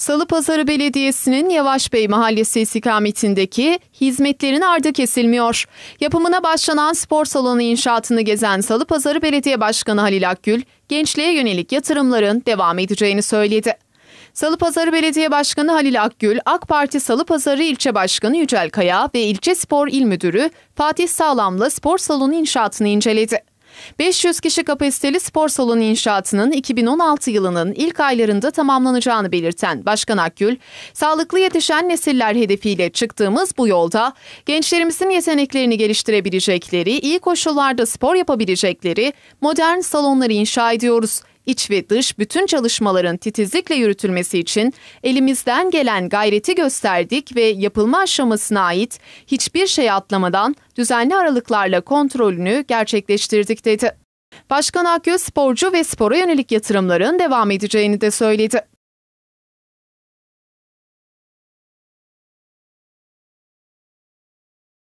Salıpazarı Belediyesi'nin Yavaşbey Mahallesi istikametindeki hizmetlerin ardı kesilmiyor. Yapımına başlanan spor salonu inşaatını gezen Salıpazarı Belediye Başkanı Halil Akgül, gençliğe yönelik yatırımların devam edeceğini söyledi. Salıpazarı Belediye Başkanı Halil Akgül, AK Parti Salıpazarı İlçe Başkanı Yücel Kaya ve İlçe Spor İl Müdürü Fatih Sağlam'la spor salonu inşaatını inceledi. 500 kişi kapasiteli spor salonu inşaatının 2016 yılının ilk aylarında tamamlanacağını belirten Başkan Akgül, sağlıklı yetişen nesiller hedefiyle çıktığımız bu yolda gençlerimizin yeteneklerini geliştirebilecekleri, iyi koşullarda spor yapabilecekleri modern salonları inşa ediyoruz iç ve dış bütün çalışmaların titizlikle yürütülmesi için elimizden gelen gayreti gösterdik ve yapılma aşamasına ait hiçbir şey atlamadan düzenli aralıklarla kontrolünü gerçekleştirdik dedi. Başkan Akgöz sporcu ve spora yönelik yatırımların devam edeceğini de söyledi.